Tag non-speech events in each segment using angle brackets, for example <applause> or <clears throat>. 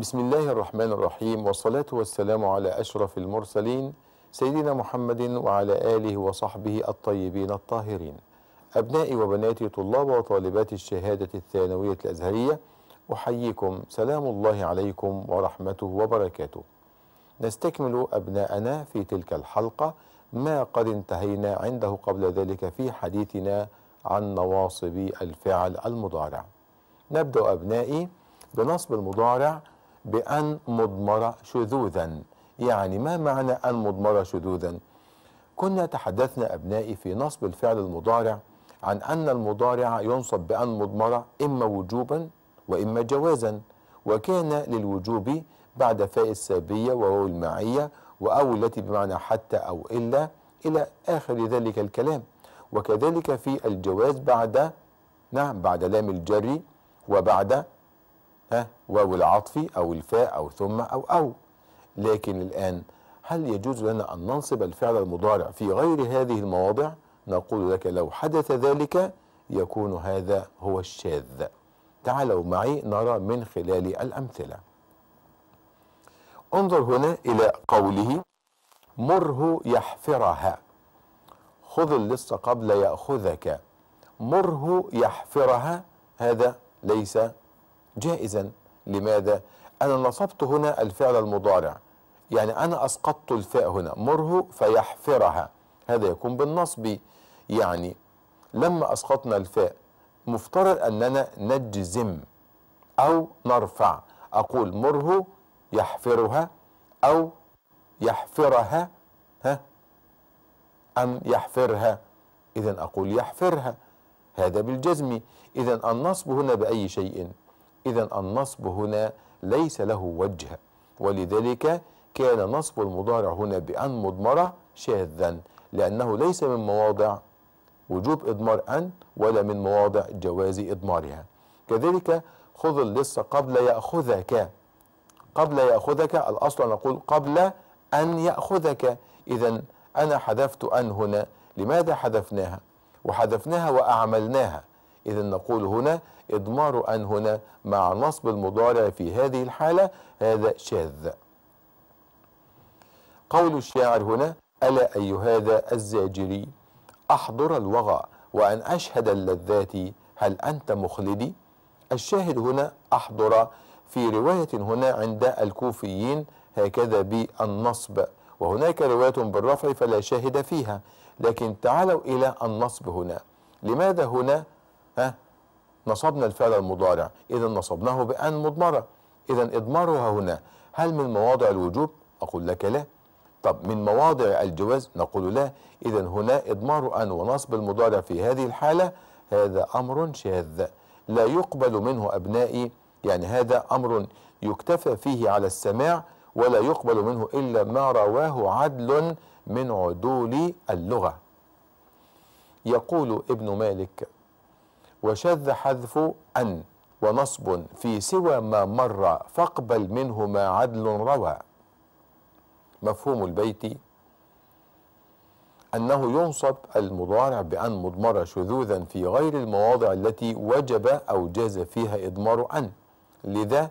بسم الله الرحمن الرحيم والصلاة والسلام على أشرف المرسلين سيدنا محمد وعلى آله وصحبه الطيبين الطاهرين أبنائي وبناتي طلاب وطالبات الشهادة الثانوية الأزهرية أحييكم سلام الله عليكم ورحمته وبركاته نستكمل أبناءنا في تلك الحلقة ما قد انتهينا عنده قبل ذلك في حديثنا عن نواصب الفعل المضارع نبدأ أبنائي بنصب المضارع بأن مضمرة شذوذا يعني ما معنى أن مضمرة شذوذا كنا تحدثنا أبنائي في نصب الفعل المضارع عن أن المضارع ينصب بأن مضمرة إما وجوبا وإما جوازا وكان للوجوب بعد فاء السابية وهو المعية وأو التي بمعنى حتى أو إلا إلى آخر ذلك الكلام وكذلك في الجواز بعد نعم بعد لام الجري وبعد ها واو العطف أو الفاء أو ثم أو أو لكن الآن هل يجوز لنا أن ننصب الفعل المضارع في غير هذه المواضع نقول لك لو حدث ذلك يكون هذا هو الشاذ تعالوا معي نرى من خلال الأمثلة انظر هنا إلى قوله مره يحفرها خذ اللص قبل يأخذك مره يحفرها هذا ليس جائزا لماذا؟ أنا نصبت هنا الفعل المضارع يعني أنا أسقطت الفاء هنا مره فيحفرها هذا يكون بالنصب يعني لما أسقطنا الفاء مفترض أننا نجزم أو نرفع أقول مره يحفرها أو يحفرها ها أم يحفرها إذا أقول يحفرها هذا بالجزم إذا النصب هنا بأي شيء إذا النصب هنا ليس له وجه ولذلك كان نصب المضارع هنا بأن مضمرة شاذا لأنه ليس من مواضع وجوب إضمار أن ولا من مواضع جواز إضمارها كذلك خذ اللصة قبل يأخذك قبل يأخذك الأصل أن أقول قبل أن يأخذك إذا أنا حذفت أن هنا لماذا حذفناها وحذفناها وأعملناها إذا نقول هنا إضمار أن هنا مع نصب المضارع في هذه الحالة هذا شاذ قول الشاعر هنا ألا أي هذا الزاجري أحضر الوغى وأن أشهد اللذات هل أنت مخلدي الشاهد هنا أحضر في رواية هنا عند الكوفيين هكذا بالنصب وهناك رواية بالرفع فلا شاهد فيها لكن تعالوا إلى النصب هنا لماذا هنا نصبنا الفعل المضارع إذا نصبناه بأن مضمرة إذا إضمارها هنا هل من مواضع الوجوب أقول لك لا طب من مواضع الجواز نقول لا إذا هنا إضمار أن ونصب المضارع في هذه الحالة هذا أمر شاذ لا يقبل منه أبنائي يعني هذا أمر يكتفى فيه على السماع ولا يقبل منه إلا ما رواه عدل من عدول اللغة يقول ابن مالك وشذ حذف أن ونصب في سوى ما مر فاقبل منه ما عدل روى مفهوم البيت أنه ينصب المضارع بأن مضمر شذوذا في غير المواضع التي وجب أو جاز فيها إضمار أن لذا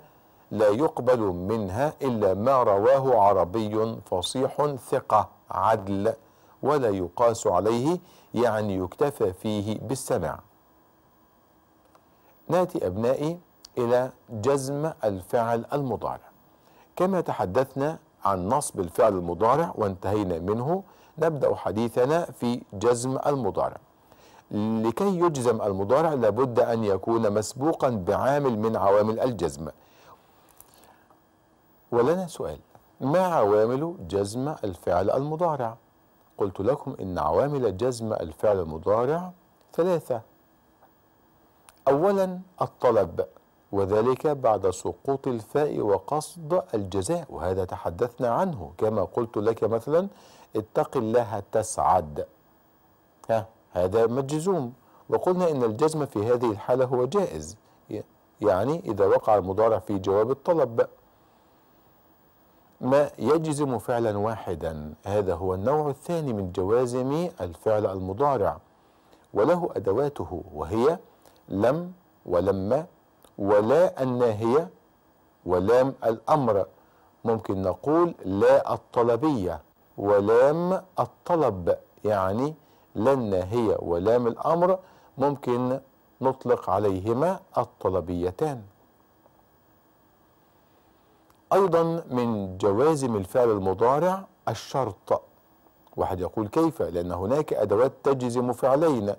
لا يقبل منها إلا ما رواه عربي فصيح ثقة عدل ولا يقاس عليه يعني يكتفى فيه بالسمع ناتي أبنائي إلى جزم الفعل المضارع كما تحدثنا عن نصب الفعل المضارع وانتهينا منه نبدأ حديثنا في جزم المضارع لكي يجزم المضارع لابد أن يكون مسبوقا بعامل من عوامل الجزم ولنا سؤال ما عوامل جزم الفعل المضارع؟ قلت لكم إن عوامل جزم الفعل المضارع ثلاثة أولا الطلب وذلك بعد سقوط الفاء وقصد الجزاء وهذا تحدثنا عنه كما قلت لك مثلا اتق الله تسعد ها هذا مجزوم وقلنا ان الجزم في هذه الحاله هو جائز يعني اذا وقع المضارع في جواب الطلب ما يجزم فعلا واحدا هذا هو النوع الثاني من جوازم الفعل المضارع وله ادواته وهي لم ولما ولا الناهية ولام الأمر ممكن نقول لا الطلبية ولام الطلب يعني لا الناهية ولام الأمر ممكن نطلق عليهما الطلبيتان أيضا من جوازم الفعل المضارع الشرط واحد يقول كيف لأن هناك أدوات تجزم فعلين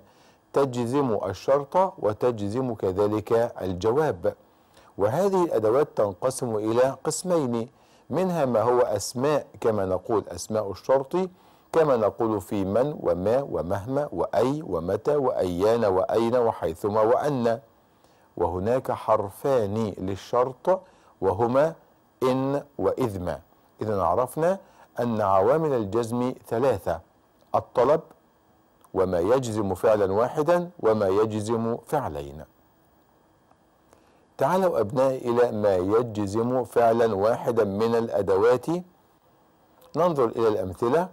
تجزم الشرط وتجزم كذلك الجواب وهذه الأدوات تنقسم إلى قسمين منها ما هو أسماء كما نقول أسماء الشرط كما نقول في من وما ومهما وأي ومتى وأيان وأين وحيثما وأن وهناك حرفان للشرط وهما إن وإذ ما إذا عرفنا أن عوامل الجزم ثلاثة الطلب وما يجزم فعلا واحدا وما يجزم فعلين تعالوا أبنائي إلى ما يجزم فعلا واحدا من الأدوات ننظر إلى الأمثلة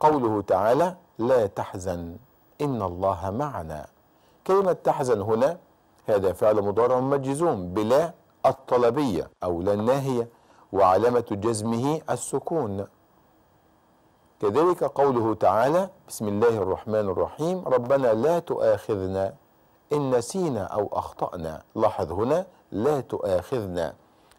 قوله تعالى لا تحزن إن الله معنا كلمة تحزن هنا هذا فعل مضارع مجزوم بلا الطلبية أو لا الناهية وعلامة جزمه السكون كذلك قوله تعالى بسم الله الرحمن الرحيم ربنا لا تؤاخذنا إن نسينا أو أخطأنا لاحظ هنا لا تؤاخذنا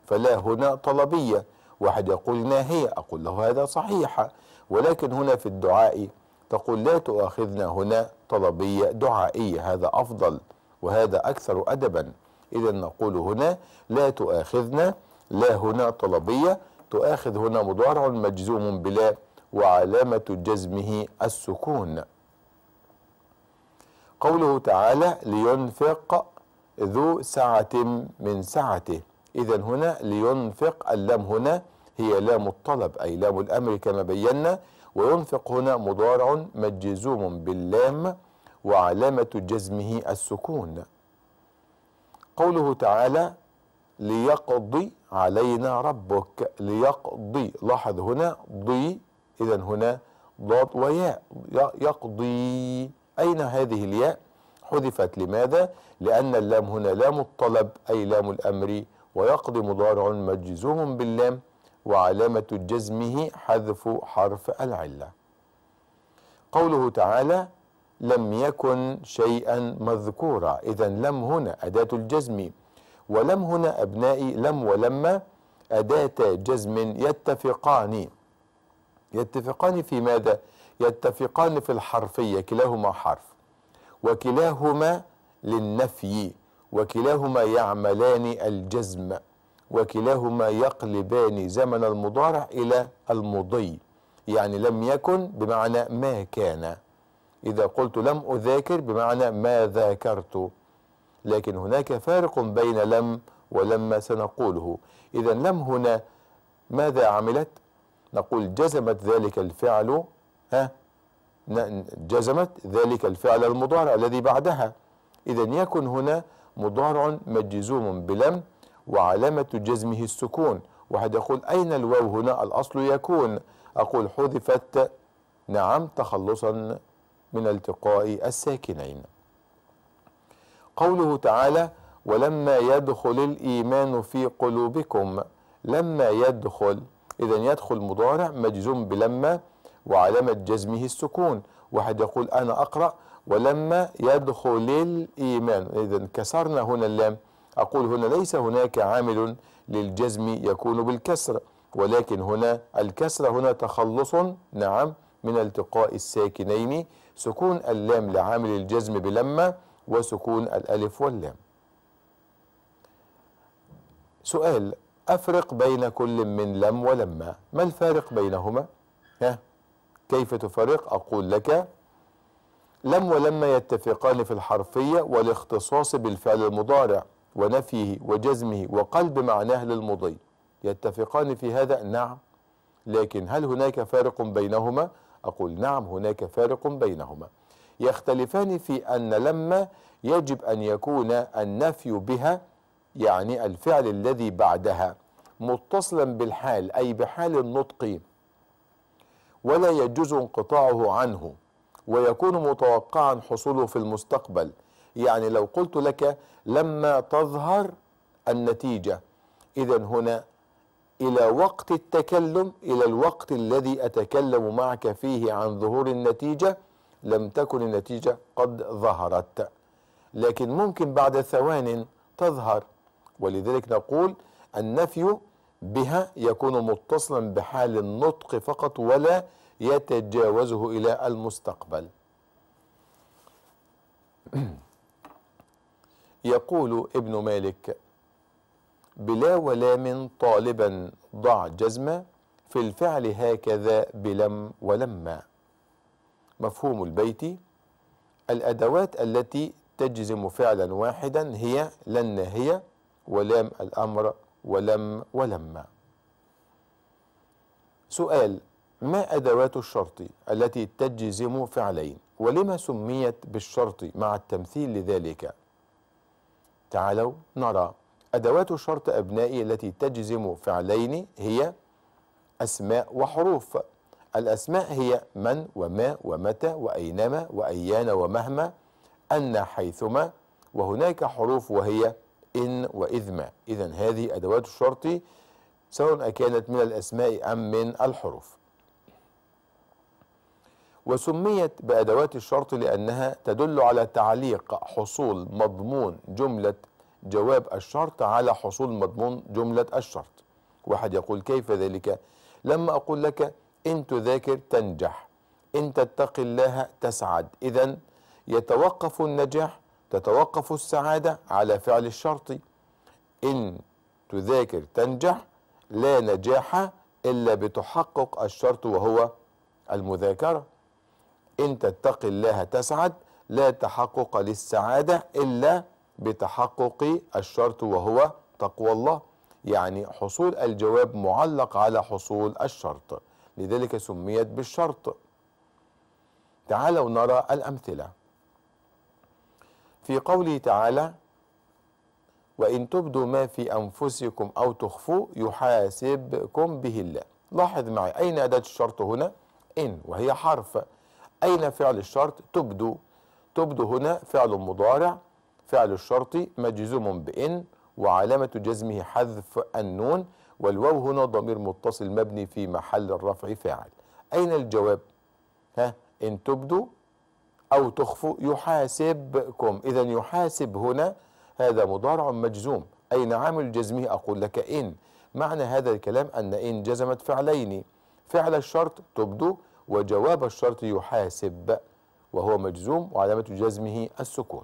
فلا هنا طلبية واحد يقول ناهية أقول له هذا صحيح ولكن هنا في الدعاء تقول لا تؤاخذنا هنا طلبية دعائية هذا أفضل وهذا أكثر أدبا إذا نقول هنا لا تؤاخذنا لا هنا طلبية تؤاخذ هنا مضارع مجزوم بلا وعلامة جزمه السكون قوله تعالى لينفق ذو سعة من سعته إذا هنا لينفق اللام هنا هي لام الطلب أي لام الأمر كما بينا وينفق هنا مضارع مجزوم باللام وعلامة جزمه السكون قوله تعالى ليقضي علينا ربك ليقضي لاحظ هنا ضي إذا هنا ضاد وياء يقضي أين هذه الياء حذفت لماذا لأن اللام هنا لام الطلب أي لام الأمر ويقضي مضارع مجزوم باللام وعلامة جزمه حذف حرف العلة قوله تعالى لم يكن شيئا مذكورا إذا لم هنا أداة الجزم ولم هنا أبنائي لم ولما أداة جزم يتفقان يتفقان في ماذا يتفقان في الحرفية كلاهما حرف وكلاهما للنفي وكلاهما يعملان الجزم وكلاهما يقلبان زمن المضارع إلى المضي يعني لم يكن بمعنى ما كان إذا قلت لم أذاكر بمعنى ما ذاكرت لكن هناك فارق بين لم ولما سنقوله إذا لم هنا ماذا عملت نقول جزمت ذلك الفعل ها جزمت ذلك الفعل المضارع الذي بعدها إذا يكن هنا مضارع مجزوم بلم وعلامة جزمه السكون واحد يقول أين الواو هنا الأصل يكون أقول حذفت نعم تخلصا من التقاء الساكنين قوله تعالى ولما يدخل الإيمان في قلوبكم لما يدخل إذا يدخل مضارع مجزوم بلما وعلامة جزمه السكون واحد يقول أنا أقرأ ولما يدخل الإيمان إذا كسرنا هنا اللام أقول هنا ليس هناك عامل للجزم يكون بالكسر ولكن هنا الكسر هنا تخلص نعم من التقاء الساكنين سكون اللام لعامل الجزم بلما وسكون الألف واللام سؤال أفرق بين كل من لم ولما ما الفارق بينهما ها كيف تفرق أقول لك لم ولما يتفقان في الحرفية والاختصاص بالفعل المضارع ونفيه وجزمه وقلب معناه للمضي يتفقان في هذا نعم لكن هل هناك فارق بينهما أقول نعم هناك فارق بينهما يختلفان في أن لما يجب أن يكون النفي بها يعني الفعل الذي بعدها متصلا بالحال أي بحال النطق ولا يجوز انقطاعه عنه ويكون متوقعا حصوله في المستقبل يعني لو قلت لك لما تظهر النتيجة إذا هنا إلى وقت التكلم إلى الوقت الذي أتكلم معك فيه عن ظهور النتيجة لم تكن النتيجة قد ظهرت لكن ممكن بعد ثوان تظهر ولذلك نقول النفي بها يكون متصلا بحال النطق فقط ولا يتجاوزه إلى المستقبل <clears throat> يقول ابن مالك بلا ولام طالبا ضع جزمه في الفعل هكذا بلم ولما مفهوم البيت الأدوات التي تجزم فعلا واحدا هي لن هي ولام الأمر ولم ولما سؤال ما أدوات الشرط التي تجزم فعلين ولما سميت بالشرط مع التمثيل لذلك تعالوا نرى أدوات شرط أبنائي التي تجزم فعلين هي أسماء وحروف الأسماء هي من وما ومتى وأينما وأيان ومهما أن حيثما وهناك حروف وهي إن وإذ ما إذا هذه أدوات الشرط سواء كانت من الأسماء أم من الحروف وسميت بأدوات الشرط لأنها تدل على تعليق حصول مضمون جملة جواب الشرط على حصول مضمون جملة الشرط واحد يقول كيف ذلك لما أقول لك إن تذاكر تنجح إن تتقي الله تسعد إذا يتوقف النجاح تتوقف السعادة على فعل الشرط إن تذاكر تنجح لا نجاح إلا بتحقق الشرط وهو المذاكرة إن تتقي الله تسعد لا تحقق للسعادة إلا بتحقق الشرط وهو تقوى الله يعني حصول الجواب معلق على حصول الشرط لذلك سميت بالشرط تعالوا نرى الأمثلة في قوله تعالى وإن تبدوا ما في أنفسكم أو تخفوا يحاسبكم به الله لاحظ معي أين أداة الشرط هنا إن وهي حرف أين فعل الشرط تبدو تبدو هنا فعل مضارع فعل الشرط مجزوم بإن وعلامة جزمه حذف النون والواو هنا ضمير متصل مبني في محل الرفع فاعل أين الجواب ها إن تبدو أو تخفوا يحاسبكم إذا يحاسب هنا هذا مضارع مجزوم أين نعم، عامل جزمه أقول لك إن معنى هذا الكلام أن إن جزمت فعلين فعل الشرط تبدو وجواب الشرط يحاسب وهو مجزوم وعلامة جزمه السكون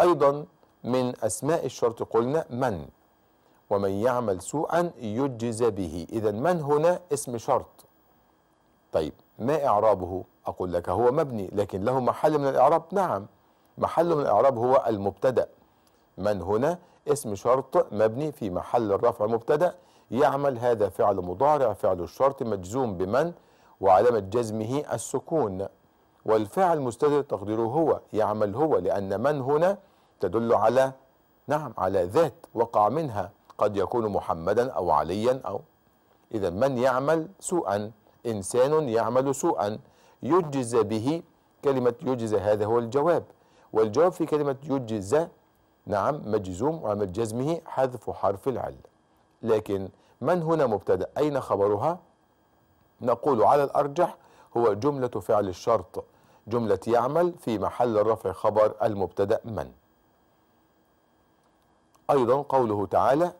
أيضا من أسماء الشرط قلنا من ومن يعمل سوءا يجز به إذا من هنا اسم شرط طيب ما إعرابه أقول لك هو مبني لكن له محل من الإعراب نعم محل من الإعراب هو المبتدأ من هنا اسم شرط مبني في محل الرفع مبتدأ يعمل هذا فعل مضارع فعل الشرط مجزوم بمن وعلامة جزمه السكون والفعل مستدر تقديره هو يعمل هو لأن من هنا تدل على نعم على ذات وقع منها قد يكون محمدا أو عليا أو إذا من يعمل سوءا إنسان يعمل سوءا يجز به كلمة يجز هذا هو الجواب والجواب في كلمة يجز نعم مجزوم وعمل جزمه حذف حرف العل لكن من هنا مبتدأ أين خبرها نقول على الأرجح هو جملة فعل الشرط جملة يعمل في محل الرفع خبر المبتدأ من أيضا قوله تعالى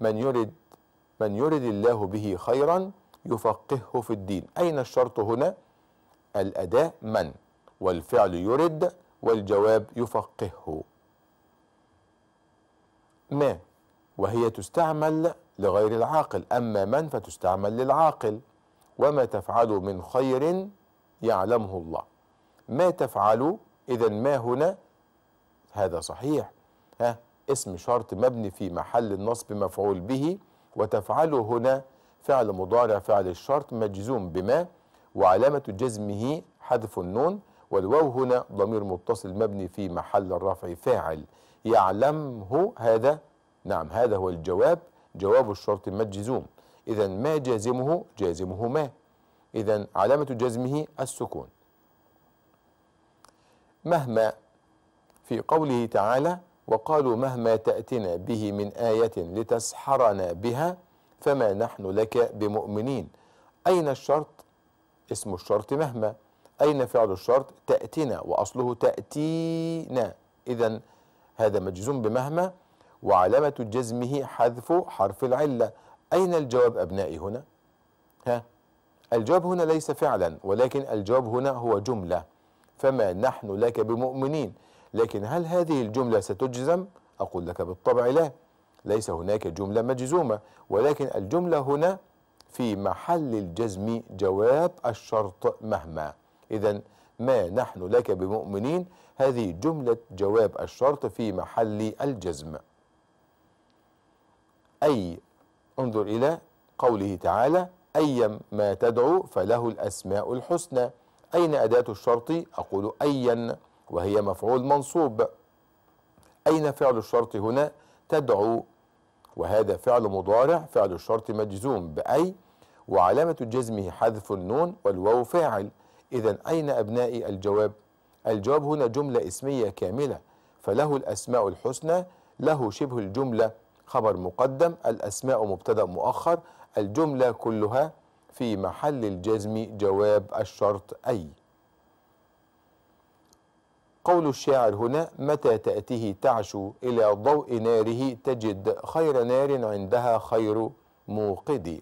من يرد من يرد الله به خيرا يفقهه في الدين أين الشرط هنا؟ الأداء من والفعل يرد والجواب يفقهه ما وهي تستعمل لغير العاقل أما من فتستعمل للعاقل وما تفعل من خير يعلمه الله ما تفعل إذا ما هنا هذا صحيح ها اسم شرط مبني في محل النصب مفعول به وتفعل هنا فعل مضارع فعل الشرط مجزوم بما وعلامة جزمه حذف النون والواو هنا ضمير متصل مبني في محل الرفع فاعل يعلمه هذا نعم هذا هو الجواب جواب الشرط مجزوم إذا ما جازمه جازمه ما إذا علامة جزمه السكون مهما في قوله تعالى وقالوا مهما تأتنا به من آية لتسحرنا بها فما نحن لك بمؤمنين أين الشرط اسم الشرط مهما أين فعل الشرط تأتنا وأصله تأتينا إذا هذا مجزوم بمهما وعلامة جزمه حذف حرف العلة أين الجواب أبنائي هنا؟ ها الجواب هنا ليس فعلا ولكن الجواب هنا هو جملة فما نحن لك بمؤمنين لكن هل هذه الجملة ستجزم؟ أقول لك بالطبع لا ليس هناك جملة مجزومة ولكن الجملة هنا في محل الجزم جواب الشرط مهما إذا ما نحن لك بمؤمنين هذه جملة جواب الشرط في محل الجزم أي انظر إلى قوله تعالى أي ما تدعو فله الأسماء الحسنى أين أداة الشرط أقول أيا وهي مفعول منصوب أين فعل الشرط هنا تدعو وهذا فعل مضارع فعل الشرط مجزوم بأي وعلامة جزمه حذف النون والواو فاعل إذا أين أبنائي الجواب؟ الجواب هنا جملة اسمية كاملة فله الأسماء الحسنى له شبه الجملة خبر مقدم الأسماء مبتدأ مؤخر الجملة كلها في محل الجزم جواب الشرط أي قول الشاعر هنا متى تأتيه تعشو إلى ضوء ناره تجد خير نار عندها خير موقد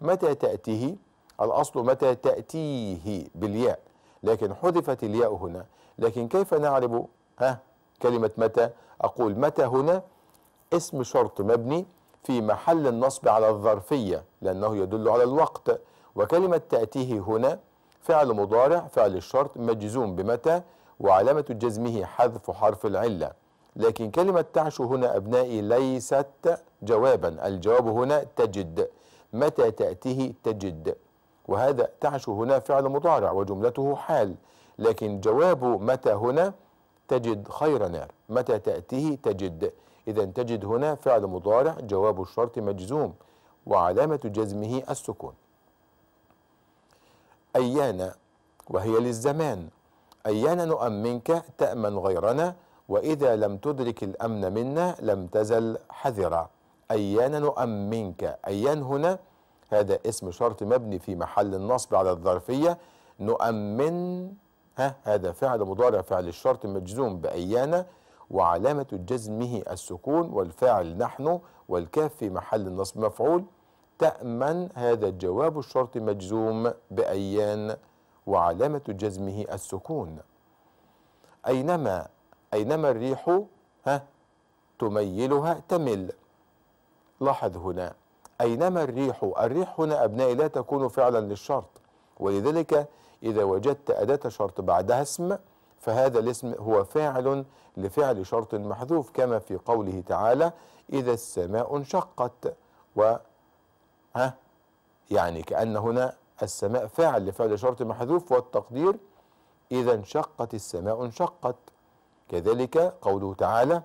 متى تأتيه الأصل متى تأتيه بالياء لكن حذفت الياء هنا لكن كيف نعرب ها كلمة متى أقول متى هنا اسم شرط مبني في محل النصب على الظرفية لأنه يدل على الوقت وكلمة تأتيه هنا فعل مضارع فعل الشرط مجزوم بمتى وعلامة جزمه حذف حرف العلة لكن كلمة تعشو هنا أبنائي ليست جوابا الجواب هنا تجد متى تأتيه تجد وهذا تعشو هنا فعل مضارع وجملته حال لكن جواب متى هنا تجد خير نار متى تأتيه تجد إذا تجد هنا فعل مضارع جواب الشرط مجزوم وعلامة جزمه السكون أيانا وهي للزمان أيننا أم منك تأمن غيرنا وإذا لم تدرك الأمن منا لم تزل حذرا أياننا أم منك أيان هنا هذا اسم شرط مبني في محل النصب على الظرفية نؤمن ها هذا فعل مضارع فعل الشرط مجزوم بأيانا وعلامة جزمه السكون والفاعل نحن والكاف في محل النصب مفعول تأمن هذا الجواب الشرط مجزوم بأيان وعلامة جزمه السكون أينما أينما الريح ها تميلها تمل لاحظ هنا أينما الريح الريح هنا أبنائي لا تكون فعلا للشرط ولذلك إذا وجدت أداة شرط بعدها اسم فهذا الاسم هو فاعل لفعل شرط محذوف كما في قوله تعالى إذا السماء انشقت و ها يعني كأن هنا السماء فاعل لفعل شرط محذوف والتقدير إذا انشقت السماء انشقت كذلك قوله تعالى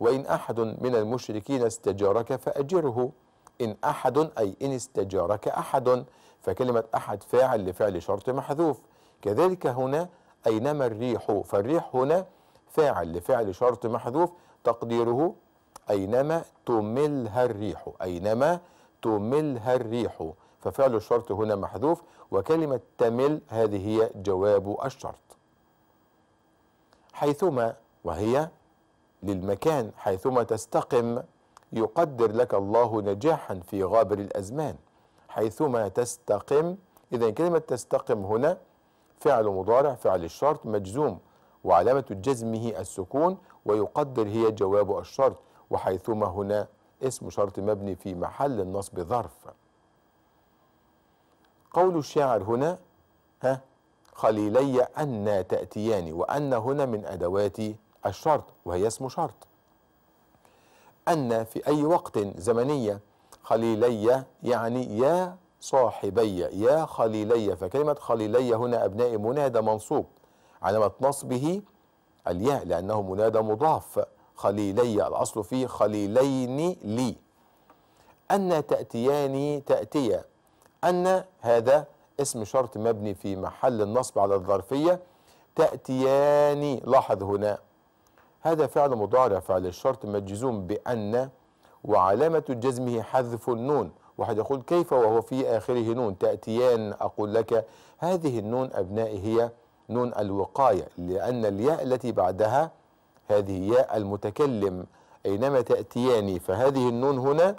وإن أحد من المشركين استجارك فأجره إن أحد أي إن استجارك أحد فكلمة أحد فاعل لفعل شرط محذوف كذلك هنا أينما الريح فالريح هنا فاعل لفعل شرط محذوف تقديره أينما تملها الريح أينما تملها الريح ففعل الشرط هنا محذوف وكلمة تمل هذه هي جواب الشرط حيثما وهي للمكان حيثما تستقم يقدر لك الله نجاحا في غابر الأزمان حيثما تستقم إذا كلمة تستقم هنا فعل مضارع فعل الشرط مجزوم وعلامة جزمه السكون ويقدر هي جواب الشرط وحيثما هنا اسم شرط مبني في محل النصب ظرف قول الشاعر هنا ها خليلي أن تأتيان وأن هنا من أدوات الشرط وهي اسم شرط أن في أي وقت زمنية خليلي يعني يا صاحبي يا خليلي فكلمة خليلي هنا أبناء منادى منصوب علامة نصبه الياء لأنه منادى مضاف خليلي الأصل فيه خليلين لي أن تأتيان تأتيا أن هذا اسم شرط مبني في محل النصب على الظرفية تأتيان لاحظ هنا هذا فعل مضارع فعل الشرط مجزوم بأن وعلامة جزمه حذف النون واحد يقول كيف وهو في آخره نون تأتيان أقول لك هذه النون أبنائي هي نون الوقاية لأن الياء التي بعدها هذه ياء المتكلم أينما تأتيان فهذه النون هنا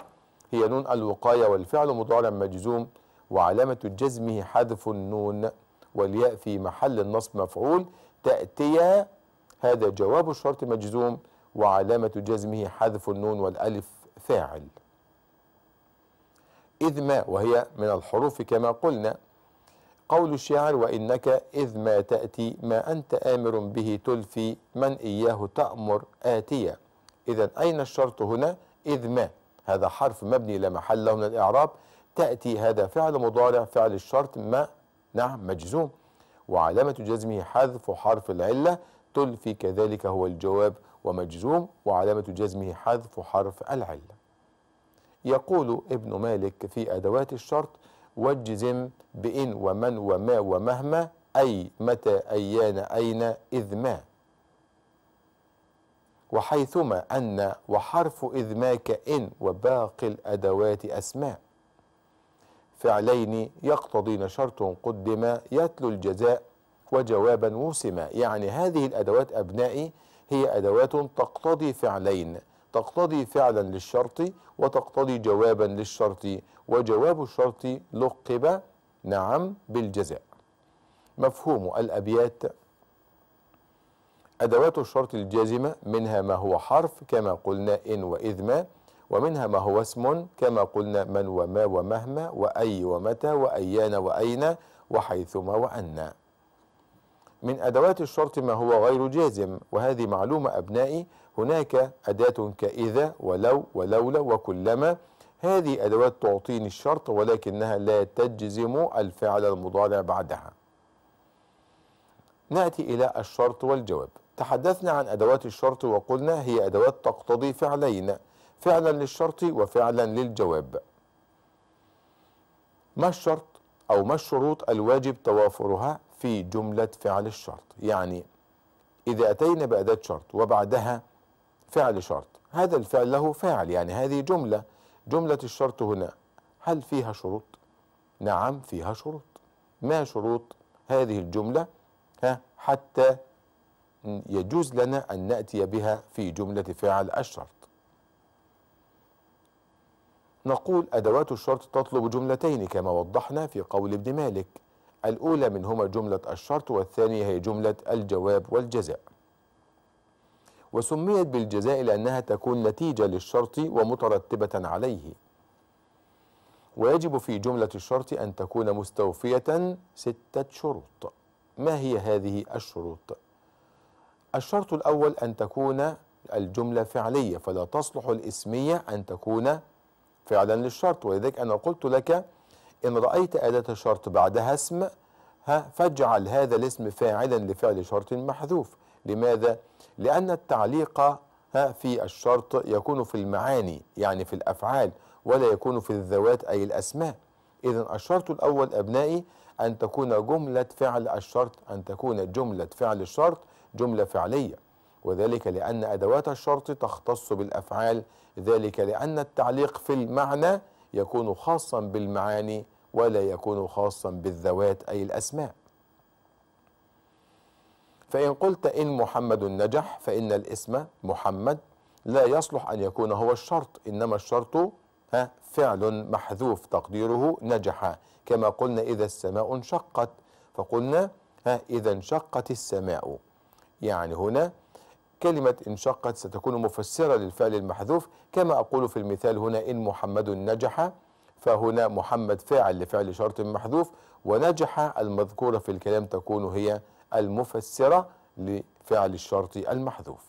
هي نون الوقاية والفعل مضارع مجزوم وعلامة جزمه حذف النون والياء في محل النصب مفعول تأتيا هذا جواب الشرط مجزوم وعلامة جزمه حذف النون والألف فاعل إذ ما وهي من الحروف كما قلنا قول الشاعر وإنك إذ ما تأتي ما أنت آمر به تلفي من إياه تأمر آتيا إذا أين الشرط هنا إذ ما هذا حرف مبني لا محل له من الإعراب تأتي هذا فعل مضارع فعل الشرط ما نعم مجزوم وعلامة جزمه حذف حرف العلة تلفي كذلك هو الجواب ومجزوم وعلامة جزمه حذف حرف العلة يقول ابن مالك في أدوات الشرط واجزم بإن ومن وما ومهما أي متى أيان أين إذ ما وحيثما أن وحرف إذ ما كإن وباقي الأدوات أسماء فعلين يقتضين شرط قدم يتلو الجزاء وجوابا وسما يعني هذه الأدوات أبنائي هي أدوات تقتضي فعلين تقتضي فعلا للشرط وتقتضي جوابا للشرط وجواب الشرط لقب نعم بالجزاء مفهوم الأبيات أدوات الشرط الجازمة منها ما هو حرف كما قلنا إن وإذ ما ومنها ما هو اسم كما قلنا من وما ومهما وأي ومتى وأيان وأين وحيثما وأن من أدوات الشرط ما هو غير جازم وهذه معلومة أبنائي هناك أداة كإذا ولو ولولا وكلما هذه أدوات تعطيني الشرط ولكنها لا تجزم الفعل المضارع بعدها نأتي إلى الشرط والجواب تحدثنا عن أدوات الشرط وقلنا هي أدوات تقتضي فعلين فعلا للشرط وفعلا للجواب ما الشرط أو ما الشروط الواجب توافرها في جملة فعل الشرط يعني إذا أتينا بأداة شرط وبعدها فعل شرط هذا الفعل له فاعل يعني هذه جملة جملة الشرط هنا هل فيها شروط؟ نعم فيها شروط ما شروط هذه الجملة ها حتى يجوز لنا أن نأتي بها في جملة فعل الشرط نقول أدوات الشرط تطلب جملتين كما وضحنا في قول ابن مالك الأولى منهما جملة الشرط والثانية هي جملة الجواب والجزاء وسميت بالجزاء لأنها تكون نتيجة للشرط ومترتبة عليه ويجب في جملة الشرط أن تكون مستوفية ستة شروط ما هي هذه الشروط؟ الشرط الأول أن تكون الجملة فعلية فلا تصلح الإسمية أن تكون فعلا للشرط ولذلك أنا قلت لك إن رأيت أداة الشرط بعدها اسم ها فاجعل هذا الاسم فاعلا لفعل شرط محذوف لماذا؟ لأن التعليق ها في الشرط يكون في المعاني يعني في الأفعال ولا يكون في الذوات أي الأسماء إذا الشرط الأول أبنائي أن تكون جملة فعل الشرط أن تكون جملة فعل الشرط جملة فعلية وذلك لأن أدوات الشرط تختص بالأفعال ذلك لأن التعليق في المعنى يكون خاصا بالمعاني ولا يكون خاصا بالذوات أي الأسماء فإن قلت إن محمد نجح فإن الاسم محمد لا يصلح أن يكون هو الشرط إنما الشرط ها فعل محذوف تقديره نجح كما قلنا إذا السماء انشقت فقلنا ها إذا انشقت السماء يعني هنا كلمة انشقت ستكون مفسرة للفعل المحذوف كما أقول في المثال هنا إن محمد نجح فهنا محمد فاعل لفعل شرط محذوف ونجح المذكورة في الكلام تكون هي المفسرة لفعل الشرط المحذوف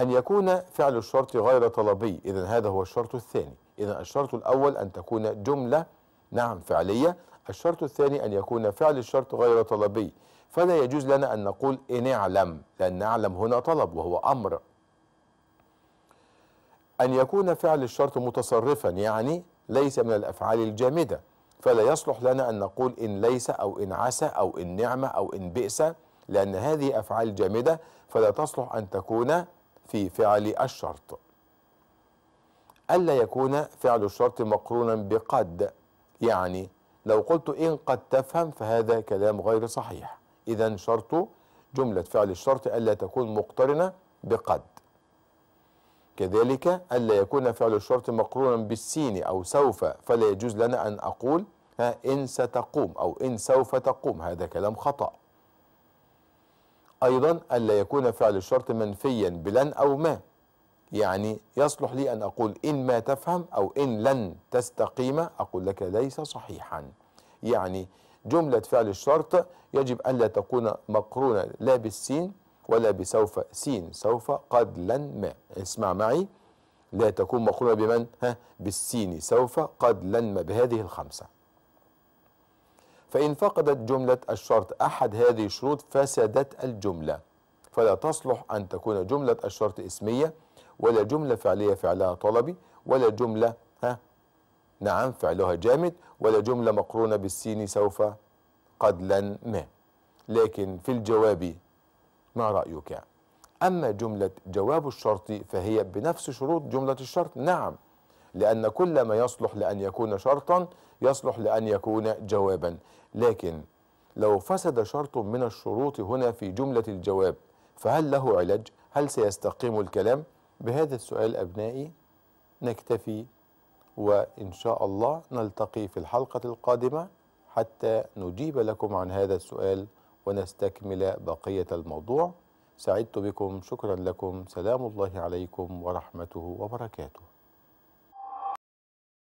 أن يكون فعل الشرط غير طلبي إذا هذا هو الشرط الثاني إذا الشرط الأول أن تكون جملة نعم فعلية الشرط الثاني أن يكون فعل الشرط غير طلبي فلا يجوز لنا أن نقول إن اعلم لأن اعلم هنا طلب وهو أمر أن يكون فعل الشرط متصرفا يعني ليس من الأفعال الجامدة فلا يصلح لنا أن نقول إن ليس أو إن عسى أو إن نعمة أو إن بئس لأن هذه أفعال جامدة فلا تصلح أن تكون في فعل الشرط ألا يكون فعل الشرط مقرونا بقد يعني لو قلت إن قد تفهم فهذا كلام غير صحيح إذا شرط جملة فعل الشرط ألا تكون مقترنة بقد كذلك ألا يكون فعل الشرط مقرونا بالسين أو سوف فلا يجوز لنا أن أقول ها إن ستقوم أو إن سوف تقوم هذا كلام خطأ أيضا ألا يكون فعل الشرط منفيا بلن أو ما يعني يصلح لي أن أقول إن ما تفهم أو إن لن تستقيم أقول لك ليس صحيحا يعني جملة فعل الشرط يجب أن لا تكون مقرونة لا بالسين ولا بسوف سين سوف قد لن ما اسمع معي لا تكون مقرونة بمن ها بالسين سوف قد لن ما بهذه الخمسة فإن فقدت جملة الشرط أحد هذه الشروط فسدت الجملة فلا تصلح أن تكون جملة الشرط اسمية ولا جملة فعلية فعلها طلبي ولا جملة ها نعم فعلها جامد ولا جملة مقرونة بالسين سوف قد لن ما لكن في الجواب ما رأيك أما جملة جواب الشرط فهي بنفس شروط جملة الشرط نعم لأن كل ما يصلح لأن يكون شرطا يصلح لأن يكون جوابا لكن لو فسد شرط من الشروط هنا في جملة الجواب فهل له علاج؟ هل سيستقيم الكلام؟ بهذا السؤال أبنائي نكتفي وإن شاء الله نلتقي في الحلقة القادمة حتى نجيب لكم عن هذا السؤال ونستكمل بقية الموضوع سعدت بكم شكرا لكم سلام الله عليكم ورحمته وبركاته